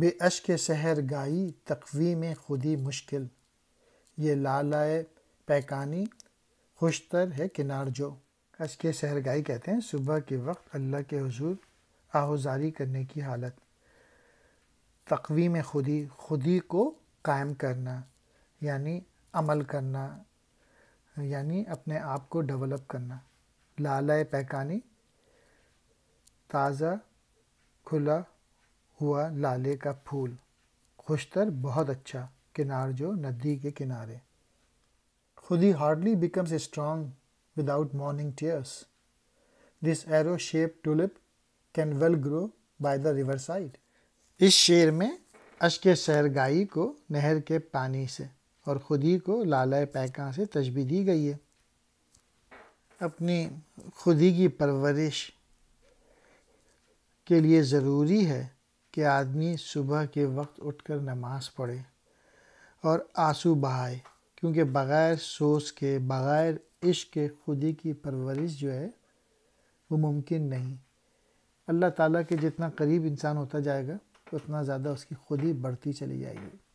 بے اشک سحر گائی تقویم خودی مشکل یہ لالائے پیکانی خوشتر ہے کنار جو اش کے سحر گائی کہتے ہیں صبح کے وقت اللہ کے حضور آہوزاری کرنے کی حالت تقویم خودی خودی کو قائم کرنا یعنی عمل کرنا یعنی اپنے آپ کو ڈیولپ کرنا لالائے پیکانی تازہ کھلا ہوا لالے کا پھول خوشتر بہت اچھا کنار جو ندی کے کنارے خود ہی hardly becomes strong without morning tears this arrow shape tulip can well grow by the river side اس شعر میں اشک سہرگائی کو نہر کے پانی سے اور خود ہی کو لالہ پیکا سے تجبی دی گئی ہے اپنی خودی کی پرورش کے لیے ضروری ہے کہ آدمی صبح کے وقت اٹھ کر نماز پڑھے اور آنسو بہائے کیونکہ بغیر سوچ کے بغیر عشق کے خودی کی پرورش جو ہے وہ ممکن نہیں اللہ تعالیٰ کے جتنا قریب انسان ہوتا جائے گا اتنا زیادہ اس کی خودی بڑھتی چلی جائے گی